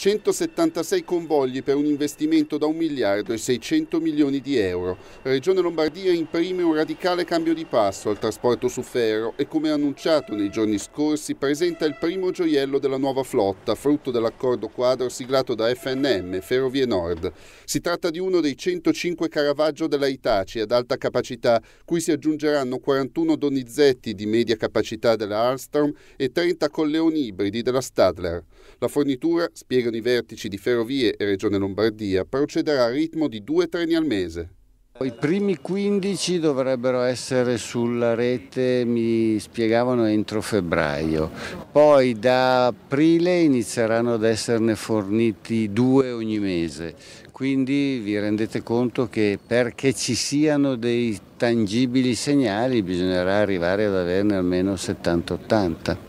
176 convogli per un investimento da 1 miliardo e 600 milioni di euro. Regione Lombardia imprime un radicale cambio di passo al trasporto su ferro e come annunciato nei giorni scorsi presenta il primo gioiello della nuova flotta, frutto dell'accordo quadro siglato da FNM, Ferrovie Nord. Si tratta di uno dei 105 Caravaggio della Itaci ad alta capacità, cui si aggiungeranno 41 Donizetti di media capacità della Alstom e 30 colleoni ibridi della Stadler. La fornitura, spiega Consiglio di Vertici di Ferrovie e Regione Lombardia procederà a ritmo di due treni al mese. I primi 15 dovrebbero essere sulla rete, mi spiegavano, entro febbraio. Poi da aprile inizieranno ad esserne forniti due ogni mese. Quindi vi rendete conto che perché ci siano dei tangibili segnali bisognerà arrivare ad averne almeno 70-80.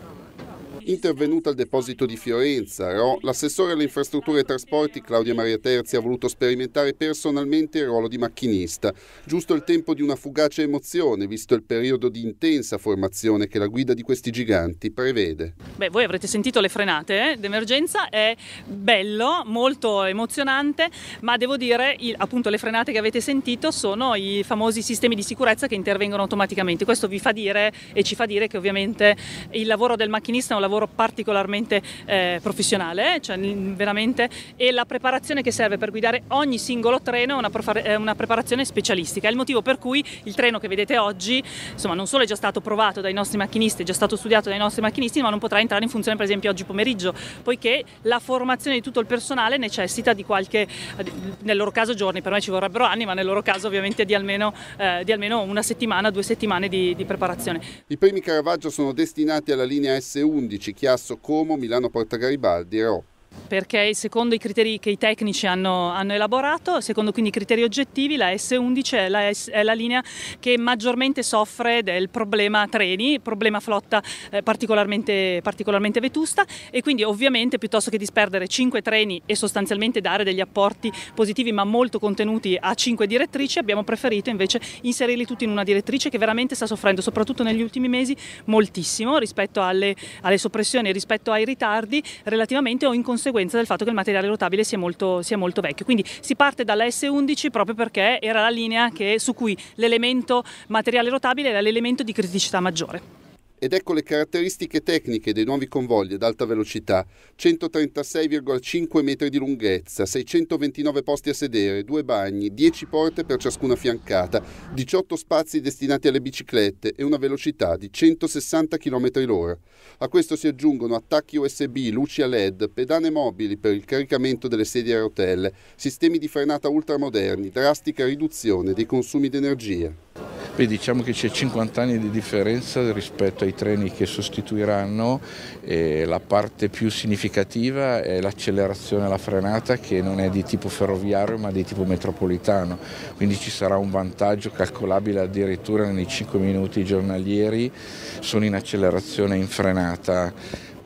Intervenuta al deposito di Fiorenza, Ro, l'assessore alle infrastrutture e trasporti Claudia Maria Terzi ha voluto sperimentare personalmente il ruolo di macchinista. Giusto il tempo di una fugace emozione, visto il periodo di intensa formazione che la guida di questi giganti prevede. Beh, voi avrete sentito le frenate eh? d'emergenza, è bello, molto emozionante, ma devo dire, il, appunto, le frenate che avete sentito sono i famosi sistemi di sicurezza che intervengono automaticamente. Questo vi fa dire e ci fa dire che ovviamente il lavoro del macchinista è un lavoro lavoro particolarmente eh, professionale, eh, cioè veramente, e la preparazione che serve per guidare ogni singolo treno è una, è una, preparazione specialistica. È il motivo per cui il treno che vedete oggi, insomma, non solo è già stato provato dai nostri macchinisti, è già stato studiato dai nostri macchinisti, ma non potrà entrare in funzione per esempio oggi pomeriggio, poiché la formazione di tutto il personale necessita di qualche, eh, nel loro caso giorni, per noi ci vorrebbero anni, ma nel loro caso ovviamente di almeno, eh, di almeno una settimana, due settimane di, di preparazione. I primi Caravaggio sono destinati alla linea S11, Chiasso, Como, Milano Porta Garibaldi, e Rho perché secondo i criteri che i tecnici hanno, hanno elaborato, secondo quindi i criteri oggettivi, la S11 è la, S, è la, linea che maggiormente soffre del problema treni, problema flotta eh, particolarmente, particolarmente, vetusta e quindi ovviamente piuttosto che disperdere 5 treni e sostanzialmente dare degli apporti positivi ma molto contenuti a 5 direttrici, abbiamo preferito invece inserirli tutti in una direttrice che veramente sta soffrendo, soprattutto negli ultimi mesi, moltissimo rispetto alle, alle soppressioni, rispetto ai ritardi relativamente o in considerazione conseguenza del fatto che il materiale rotabile sia molto, sia molto vecchio. Quindi si parte dalla S11 proprio perché era la linea che, su cui l'elemento materiale rotabile era l'elemento di criticità maggiore. Ed ecco le caratteristiche tecniche dei nuovi convogli ad alta velocità. 136,5 metri di lunghezza, 629 posti a sedere, due bagni, 10 porte per ciascuna fiancata, 18 spazi destinati alle biciclette e una velocità di 160 km l'ora. A questo si aggiungono attacchi USB, luci a LED, pedane mobili per il caricamento delle sedie a rotelle, sistemi di frenata ultramoderni, drastica riduzione dei consumi di energia. Beh, diciamo che c'è 50 anni di differenza rispetto ai treni che sostituiranno e la parte più significativa è l'accelerazione alla frenata che non è di tipo ferroviario ma di tipo metropolitano, quindi ci sarà un vantaggio calcolabile addirittura nei 5 minuti giornalieri, sono in accelerazione e in frenata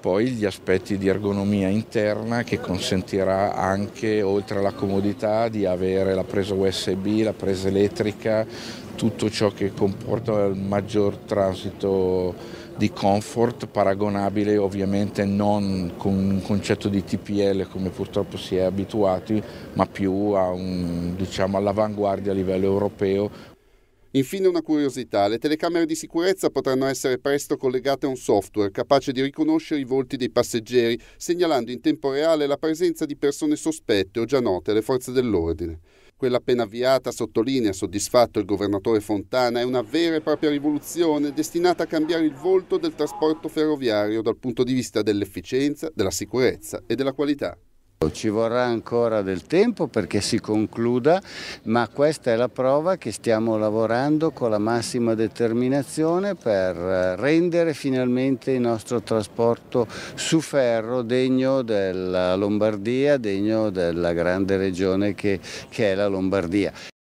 poi gli aspetti di ergonomia interna che consentirà anche, oltre alla comodità, di avere la presa USB, la presa elettrica, tutto ciò che comporta il maggior transito di comfort paragonabile ovviamente non con un concetto di TPL come purtroppo si è abituati ma più un, diciamo, all'avanguardia a livello europeo Infine una curiosità, le telecamere di sicurezza potranno essere presto collegate a un software capace di riconoscere i volti dei passeggeri, segnalando in tempo reale la presenza di persone sospette o già note alle forze dell'ordine. Quella appena avviata, sottolinea soddisfatto il governatore Fontana, è una vera e propria rivoluzione destinata a cambiare il volto del trasporto ferroviario dal punto di vista dell'efficienza, della sicurezza e della qualità. Ci vorrà ancora del tempo perché si concluda, ma questa è la prova che stiamo lavorando con la massima determinazione per eh, rendere finalmente il nostro trasporto su ferro degno della Lombardia, degno della grande regione che, che è la Lombardia.